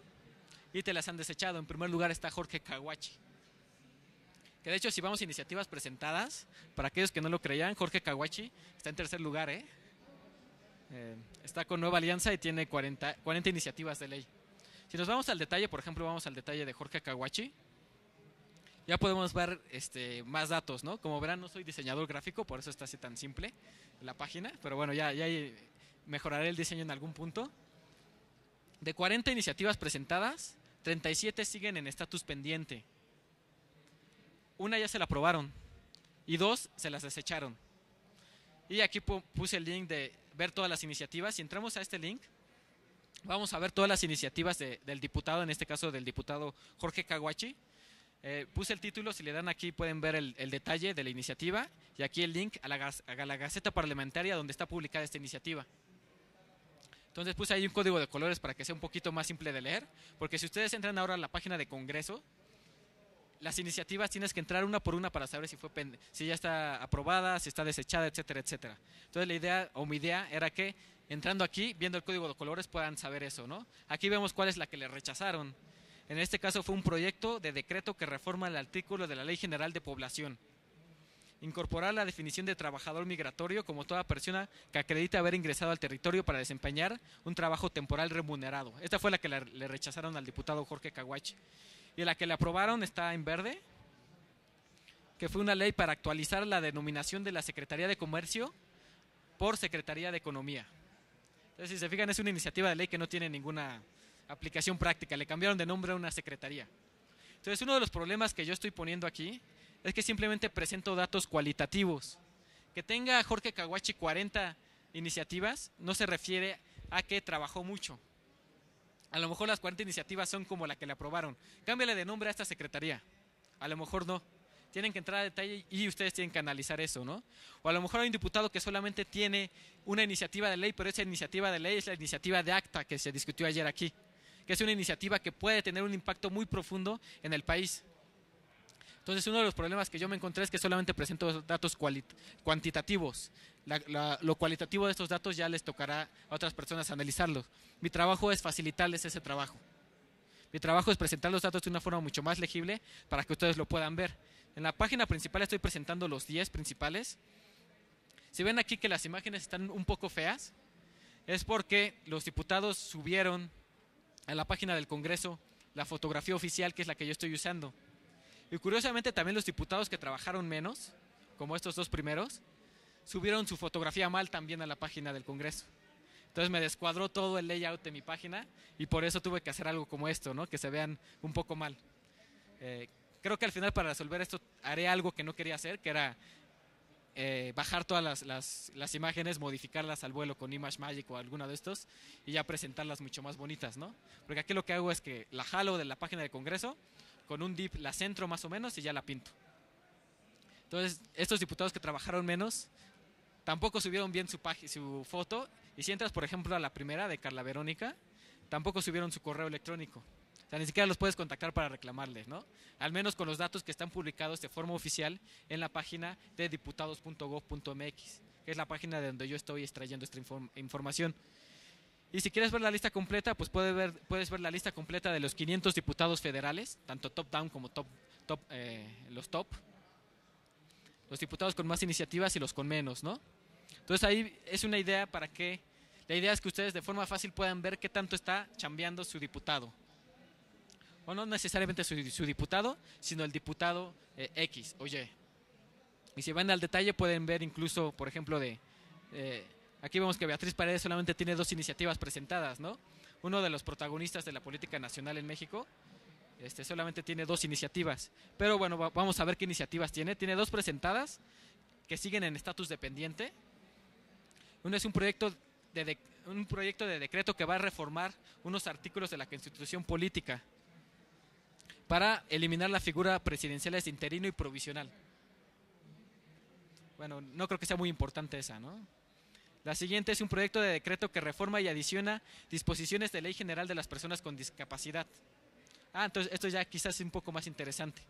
y te las han desechado. En primer lugar está Jorge Kawachi. Que de hecho, si vamos a iniciativas presentadas, para aquellos que no lo creían, Jorge Kawachi está en tercer lugar, ¿eh? Eh, está con Nueva Alianza y tiene 40, 40 iniciativas de ley. Si nos vamos al detalle, por ejemplo, vamos al detalle de Jorge Kawachi, ya podemos ver este, más datos, ¿no? Como verán, no soy diseñador gráfico, por eso está así tan simple la página, pero bueno, ya, ya mejoraré el diseño en algún punto. De 40 iniciativas presentadas, 37 siguen en estatus pendiente. Una ya se la aprobaron y dos se las desecharon. Y aquí puse el link de ver todas las iniciativas. Si entramos a este link, vamos a ver todas las iniciativas del diputado, en este caso del diputado Jorge Caguachi. Eh, puse el título, si le dan aquí pueden ver el, detalle de la iniciativa y aquí el link a la, a la Gaceta Parlamentaria donde está publicada esta iniciativa. Entonces puse ahí un código de colores para que sea un poquito más simple de leer, porque si ustedes entran ahora a la página de Congreso, las iniciativas tienes que entrar una por una para saber si fue si ya está aprobada, si está desechada, etcétera, etcétera. Entonces la idea o mi idea era que entrando aquí, viendo el código de colores puedan saber eso, ¿no? Aquí vemos cuál es la que le rechazaron. En este caso fue un proyecto de decreto que reforma el artículo de la Ley General de Población incorporar la definición de trabajador migratorio como toda persona que acredita haber ingresado al territorio para desempeñar un trabajo temporal remunerado. Esta fue la que le rechazaron al diputado Jorge Caguach. Y la que le aprobaron está en verde, que fue una ley para actualizar la denominación de la Secretaría de Comercio por Secretaría de Economía. Entonces, si se fijan, es una iniciativa de ley que no tiene ninguna aplicación práctica. Le cambiaron de nombre a una secretaría. Entonces, uno de los problemas que yo estoy poniendo aquí es que simplemente presento datos cualitativos. Que tenga Jorge Kawachi 40 iniciativas no se refiere a que trabajó mucho. A lo mejor las 40 iniciativas son como la que le aprobaron. Cámbiale de nombre a esta secretaría. A lo mejor no. Tienen que entrar a detalle y ustedes tienen que analizar eso, ¿no? O a lo mejor hay un diputado que solamente tiene una iniciativa de ley, pero esa iniciativa de ley es la iniciativa de acta que se discutió ayer aquí, que es una iniciativa que puede tener un impacto muy profundo en el país. Entonces, uno de los problemas que yo me encontré es que solamente presento datos cuantitativos. lo cualitativo de estos datos ya les tocará a otras personas analizarlos. Mi trabajo es facilitarles ese trabajo. Mi trabajo es presentar los datos de una forma mucho más legible para que ustedes lo puedan ver. En la página principal estoy presentando los 10 principales. Si ven aquí que las imágenes están un poco feas, es porque los diputados subieron a la página del Congreso la fotografía oficial, que es la que yo estoy usando. Y curiosamente también los diputados que trabajaron menos, como estos dos primeros, subieron su fotografía mal también a la página del Congreso. Entonces me descuadró todo el layout de mi página y por eso tuve que hacer algo como esto, ¿no? que se vean un poco mal. Eh, creo que al final para resolver esto haré algo que no quería hacer, que era eh, bajar todas las, imágenes, modificarlas al vuelo con Image Magic o alguna de estos y ya presentarlas mucho más bonitas, ¿no? Porque aquí lo que hago es que la jalo de la página del Congreso con un dip la centro más o menos y ya la pinto. Entonces, estos diputados que trabajaron menos tampoco subieron bien su, foto. Y si entras, por ejemplo, a la primera de Carla Verónica, tampoco subieron su correo electrónico. O sea, ni siquiera los puedes contactar para reclamarles, ¿no? Al menos con los datos que están publicados de forma oficial en la página de diputados.gov.mx, que es la página de donde yo estoy extrayendo esta información. Y si quieres ver la lista completa, pues puedes ver, puedes ver la lista completa de los 500 diputados federales, tanto top-down como top, top eh, los top. Los diputados con más iniciativas y los con menos, ¿no? Entonces ahí es una idea para que... La idea es que ustedes de forma fácil puedan ver qué tanto está chambeando su diputado. O no necesariamente su, diputado, sino el diputado eh, X o Y. Y si van al detalle pueden ver incluso, por ejemplo, de... Eh, Aquí vemos que Beatriz Paredes solamente tiene dos iniciativas presentadas, ¿no? Uno de los protagonistas de la política nacional en México, este, solamente tiene dos iniciativas. Pero bueno, vamos a ver qué iniciativas tiene. Tiene dos presentadas que siguen en estatus dependiente. Uno es un proyecto de, un proyecto de decreto que va a reformar unos artículos de la Constitución Política para eliminar la figura presidencial de interino y provisional. Bueno, no creo que sea muy importante esa, ¿no? La siguiente es un proyecto de decreto que reforma y adiciona disposiciones de Ley General de las Personas con Discapacidad. Ah, entonces esto ya quizás es un poco más interesante.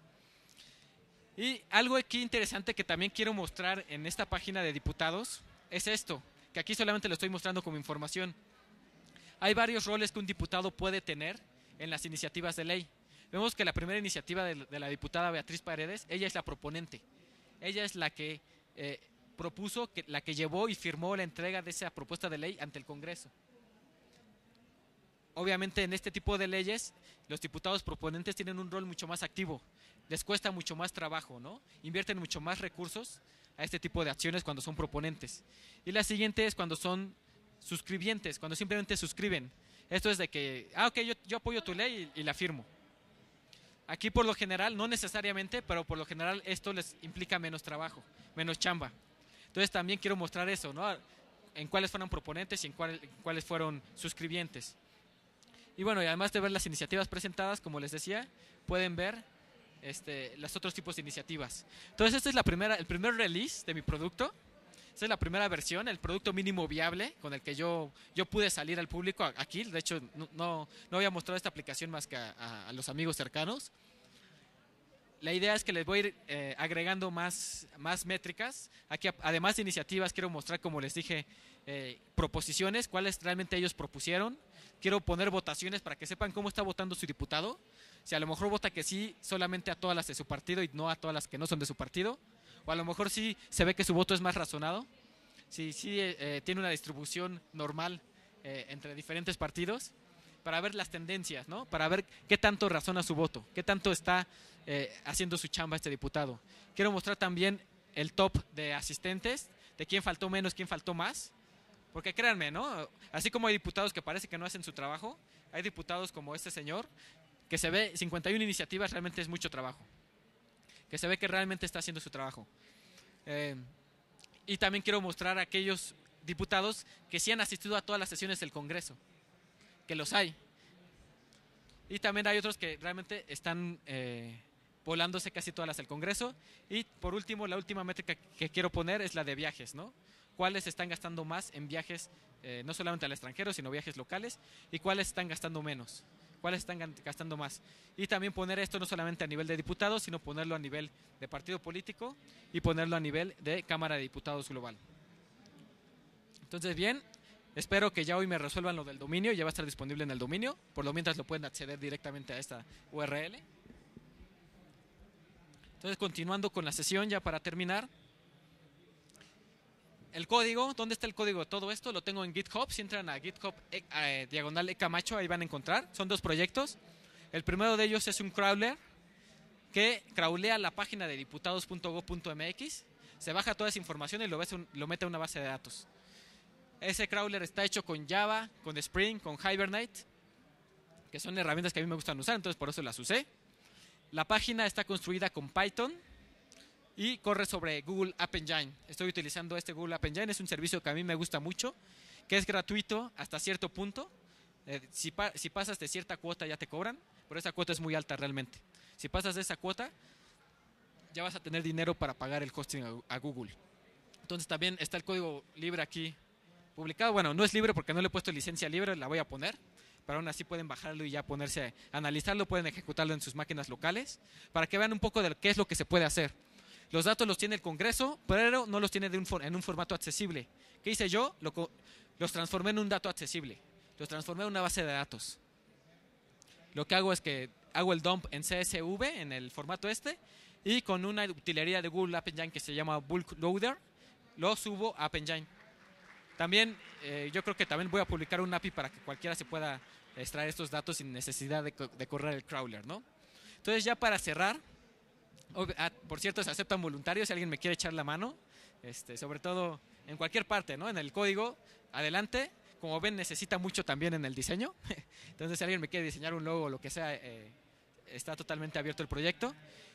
Y algo aquí interesante que también quiero mostrar en esta página de diputados es esto, que aquí solamente lo estoy mostrando como información. Hay varios roles que un diputado puede tener en las iniciativas de ley. Vemos que la primera iniciativa de, la diputada Beatriz Paredes, ella es la proponente. Ella es la que eh, propuso, que, la que llevó y firmó la entrega de esa propuesta de ley ante el Congreso. Obviamente en este tipo de leyes los diputados proponentes tienen un rol mucho más activo, les cuesta mucho más trabajo, ¿no? Invierten mucho más recursos a este tipo de acciones cuando son proponentes. Y la siguiente es cuando son suscribientes, cuando simplemente suscriben. Esto es de que, ah, ok, yo, apoyo tu ley y, la firmo. Aquí por lo general, no necesariamente, pero por lo general esto les implica menos trabajo, menos chamba. Entonces también quiero mostrar eso, ¿no? En cuáles fueron proponentes y en, cuáles fueron suscribientes. Y bueno, además de ver las iniciativas presentadas, como les decía, pueden ver este, los otros tipos de iniciativas. Entonces, este es la primera, el primer release de mi producto. Esta es la primera versión, el producto mínimo viable con el que yo, yo pude salir al público aquí. De hecho, no, había mostrado esta aplicación más que a los amigos cercanos la idea es que les voy a ir eh, agregando más, más métricas. Aquí, además de iniciativas, quiero mostrar, como les dije, eh, proposiciones, cuáles realmente ellos propusieron. Quiero poner votaciones para que sepan cómo está votando su diputado. Si a lo mejor vota que sí solamente a todas las de su partido y no a todas las que no son de su partido. O a lo mejor sí se ve que su voto es más razonado. Si sí, eh, tiene una distribución normal entre diferentes partidos para ver las tendencias, ¿no? Para ver qué tanto razona su voto, qué tanto está eh, haciendo su chamba este diputado. Quiero mostrar también el top de asistentes, de quién faltó menos, quién faltó más. Porque créanme, ¿no? Así como hay diputados que parece que no hacen su trabajo, hay diputados como este señor, que se ve 51 iniciativas, realmente es mucho trabajo. Que se ve que realmente está haciendo su trabajo. Eh, y también quiero mostrar a aquellos diputados que sí han asistido a todas las sesiones del Congreso que los hay. Y también hay otros que realmente están eh, volándose casi todas las del Congreso. Y por último, la última métrica que quiero poner es la de viajes, ¿no? ¿Cuáles están gastando más en viajes, eh, no solamente al extranjero, sino viajes locales? ¿Y cuáles están gastando menos? ¿Cuáles están gastando más? Y también poner esto no solamente a nivel de diputados, sino ponerlo a nivel de partido político y ponerlo a nivel de Cámara de Diputados Global. Entonces, bien, Espero que ya hoy me resuelvan lo del dominio, ya va a estar disponible en el dominio, por lo mientras lo pueden acceder directamente a esta URL. Entonces, continuando con la sesión ya para terminar. El código, ¿dónde está el código de todo esto? Lo tengo en GitHub, si entran a GitHub eh, diagonal e Camacho, ahí van a encontrar. Son dos proyectos. El primero de ellos es un crawler que crawlea la página de diputados.go.mx. se baja toda esa información y lo, lo mete a una base de datos. Ese crawler está hecho con Java, con Spring, con Hibernate, que son herramientas que a mí me gustan usar, entonces por eso las usé. La página está construida con Python y corre sobre Google App Engine. Estoy utilizando este Google App Engine, es un servicio que a mí me gusta mucho, que es gratuito hasta cierto punto. Eh, si, si pasas de cierta cuota ya te cobran, pero esa cuota es muy alta realmente. Si pasas de esa cuota, ya vas a tener dinero para pagar el hosting a, Google. Entonces también está el código libre aquí publicado. Bueno, no es libre porque no le he puesto licencia libre, la voy a poner, pero aún así pueden bajarlo y ya ponerse a analizarlo, pueden ejecutarlo en sus máquinas locales, para que vean un poco de qué es lo que se puede hacer. Los datos los tiene el Congreso, pero no los tiene en un formato accesible. ¿Qué hice yo? los transformé en un dato accesible. Los transformé en una base de datos. Lo que hago es que hago el dump en CSV, en el formato este, y con una utilería de Google App Engine que se llama Bulk Loader, lo subo a App Engine. También eh, yo creo que también voy a publicar un API para que cualquiera se pueda extraer estos datos sin necesidad de, correr el crawler, ¿no? Entonces ya para cerrar, ah, por cierto, se aceptan voluntarios si alguien me quiere echar la mano, este, sobre todo en cualquier parte, ¿no? En el código, adelante. Como ven, necesita mucho también en el diseño. Entonces, si alguien me quiere diseñar un logo o lo que sea, eh, está totalmente abierto el proyecto.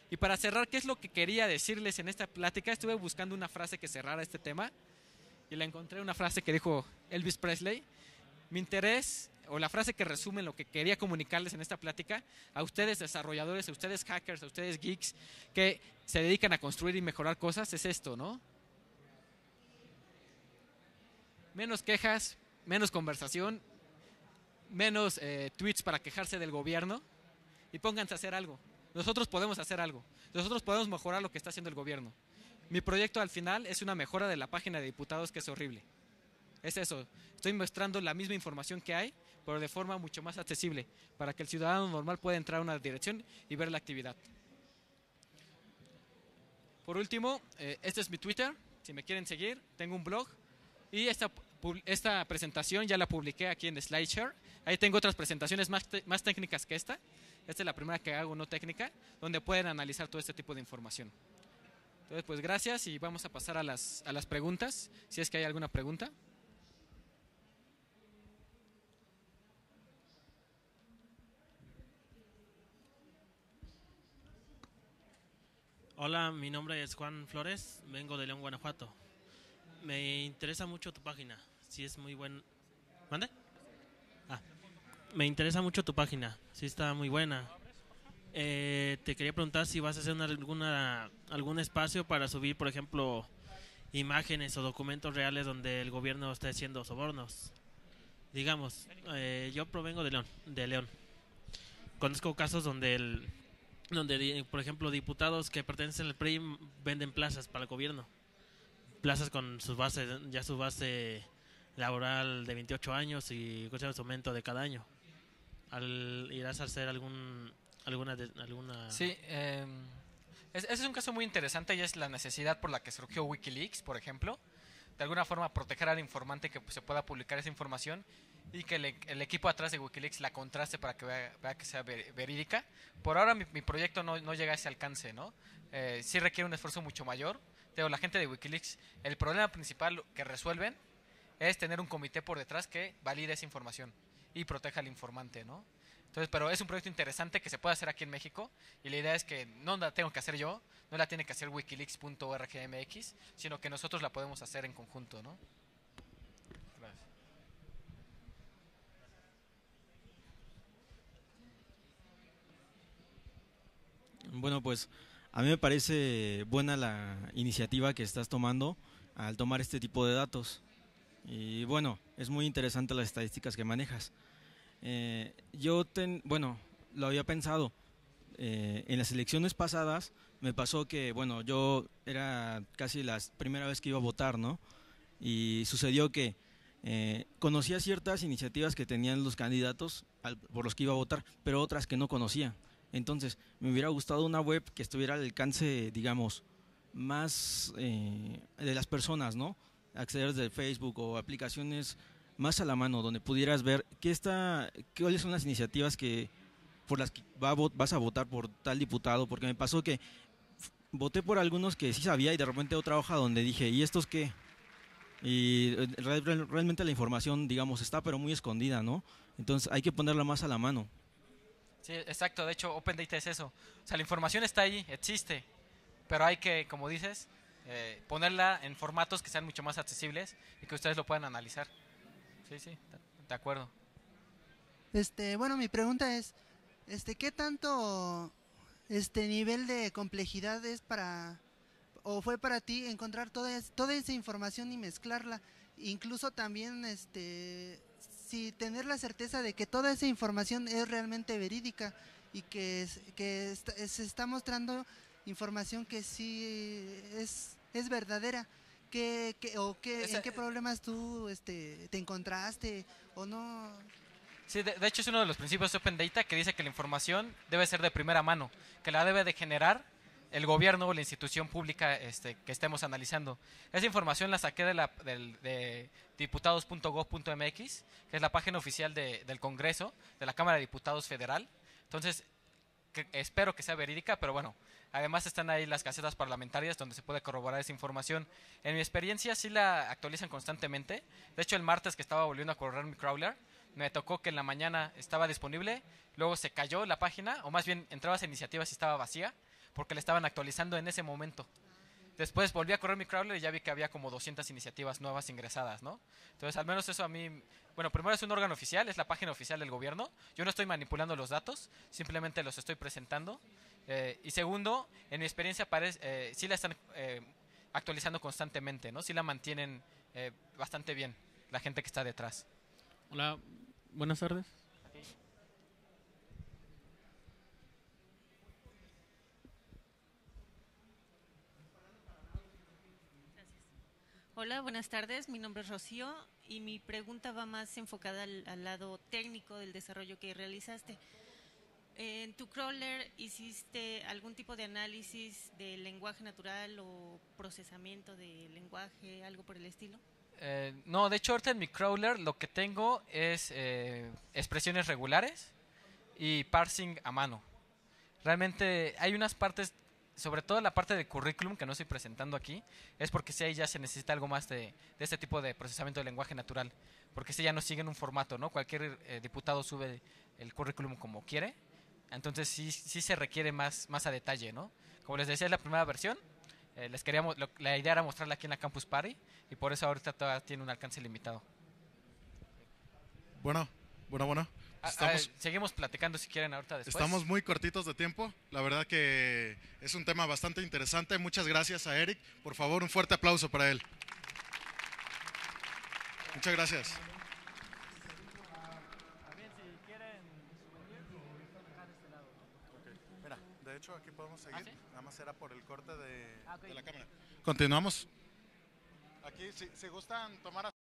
Y para cerrar, ¿qué es lo que quería decirles en esta plática? Estuve buscando una frase que cerrara este tema y le encontré una frase que dijo Elvis Presley. Mi interés, o la frase que resume lo que quería comunicarles en esta plática, a ustedes desarrolladores, a ustedes hackers, a ustedes geeks que se dedican a construir y mejorar cosas, es esto, ¿no? Menos quejas, menos conversación, menos eh, tweets para quejarse del gobierno y pónganse a hacer algo. Nosotros podemos hacer algo. Nosotros podemos mejorar lo que está haciendo el gobierno. Mi proyecto al final es una mejora de la página de diputados que es horrible. Es eso, estoy mostrando la misma información que hay, pero de forma mucho más accesible, para que el ciudadano normal pueda entrar a una dirección y ver la actividad. Por último, eh, este es mi Twitter, si me quieren seguir, tengo un blog y esta, presentación ya la publiqué aquí en SlideShare. Ahí tengo otras presentaciones más, más técnicas que esta. Esta es la primera que hago no técnica, donde pueden analizar todo este tipo de información. Entonces, pues gracias y vamos a pasar a las, a las preguntas, si es que hay alguna pregunta. Hola, mi nombre es Juan Flores, vengo de León, Guanajuato. Me interesa mucho tu página, si es muy buena. ¿Mande? Ah, me interesa mucho tu página, si está muy buena. Eh, te quería preguntar si vas a hacer alguna, algún espacio para subir, por ejemplo, imágenes o documentos reales donde el gobierno está haciendo sobornos. Digamos, eh, yo provengo de León, de León. Conozco casos donde el, donde por ejemplo diputados que pertenecen al PRI venden plazas para el gobierno. Plazas con sus bases, ya su base laboral de 28 años y con su aumento de cada año. Al, irás a hacer algún alguna... alguna... Sí, em, ese es un caso muy interesante y es la necesidad por la que surgió Wikileaks, por ejemplo. De alguna forma proteger al informante que pues, se pueda publicar esa información y que e, el, equipo atrás de Wikileaks la contraste para que vea, que sea verídica. Por ahora mi, proyecto no, llega a ese alcance, ¿no? Eh, sí requiere un esfuerzo mucho mayor. Pero la gente de Wikileaks, el problema principal que resuelven es tener un comité por detrás que valide esa información y proteja al informante, ¿no? Entonces, pero es un proyecto interesante que se puede hacer aquí en México y la idea es que no la tengo que hacer yo, no la tiene que hacer wikileaks.orgmx, sino que nosotros la podemos hacer en conjunto, ¿no? Bueno, pues a mí me parece buena la iniciativa que estás tomando al tomar este tipo de datos. Y bueno, es muy interesante las estadísticas que manejas. Eh, yo, ten, bueno, lo había pensado. Eh, en las elecciones pasadas me pasó que, bueno, yo era casi la primera vez que iba a votar, ¿no? Y sucedió que eh, conocía ciertas iniciativas que tenían los candidatos por los que iba a votar, pero otras que no conocía. Entonces, me hubiera gustado una web que estuviera al alcance, digamos, más eh, de las personas, ¿no? Acceder de Facebook o aplicaciones más a la mano, donde pudieras ver qué está, cuáles son las iniciativas que por las que vas a votar por tal diputado, porque me pasó que voté por algunos que sí sabía y de repente otra hoja donde dije, ¿y estos qué? Y eh, realmente la información, digamos, está pero muy escondida, ¿no? Entonces hay que ponerla más a la mano. Sí, exacto. De hecho, Open Data es eso. O sea, la información está ahí, existe, pero hay que, como dices, eh, ponerla en formatos que sean mucho más accesibles y que ustedes lo puedan analizar. Sí, sí, de acuerdo. Este, bueno, mi pregunta es, este, ¿qué tanto este nivel de complejidad es para o fue para ti encontrar toda, toda esa información y mezclarla, incluso también este si tener la certeza de que toda esa información es realmente verídica y que, que se está mostrando información que sí es, es verdadera o qué, en qué problemas tú este, te encontraste o no. Sí, de, hecho es uno de los principios de Open Data que dice que la información debe ser de primera mano, que la debe de generar el gobierno o la institución pública este, que estemos analizando. Esa información la saqué de, la, de, de diputados.gov.mx, que es la página oficial del Congreso, de la Cámara de Diputados Federal. Entonces, espero que sea verídica, pero bueno, Además están ahí las casetas parlamentarias donde se puede corroborar esa información. En mi experiencia sí la actualizan constantemente. De hecho, el martes que estaba volviendo a correr mi crawler, me tocó que en la mañana estaba disponible, luego se cayó la página, o más bien entrabas a iniciativas y estaba vacía, porque la estaban actualizando en ese momento. Después volví a correr mi crawler y ya vi que había como 200 iniciativas nuevas ingresadas, ¿no? Entonces, al menos eso a mí, bueno, primero es un órgano oficial, es la página oficial del gobierno. Yo no estoy manipulando los datos, simplemente los estoy presentando. Eh, y segundo, en mi experiencia parece, eh, sí la están eh, actualizando constantemente, ¿no? Sí la mantienen eh, bastante bien la gente que está detrás. Hola, buenas tardes. Hola, buenas tardes. Mi nombre es Rocío y mi pregunta va más enfocada al, lado técnico del desarrollo que realizaste. En tu crawler hiciste algún tipo de análisis de lenguaje natural o procesamiento de lenguaje, algo por el estilo. Eh, no, de hecho ahorita en mi crawler lo que tengo es eh, expresiones regulares y parsing a mano. Realmente hay unas partes sobre todo la parte de currículum que no estoy presentando aquí, es porque si ahí ya se necesita algo más de, este tipo de procesamiento de lenguaje natural, porque si ya no siguen un formato, ¿no? Cualquier eh, diputado sube el currículum como quiere, entonces sí, sí se requiere más, más a detalle, ¿no? Como les decía, es la primera versión, eh, les queríamos, la idea era mostrarla aquí en la Campus Party y por eso ahorita todavía tiene un alcance limitado. Bueno, bueno, bueno seguimos platicando si quieren ahorita después. Estamos muy cortitos de tiempo. La verdad que es un tema bastante interesante. Muchas gracias a Eric. Por favor, un fuerte aplauso para él. Muchas gracias. de hecho aquí podemos seguir. ¿Ah, Nada más era por el corte de, ah, la cámara. Continuamos. Aquí, si, gustan tomar...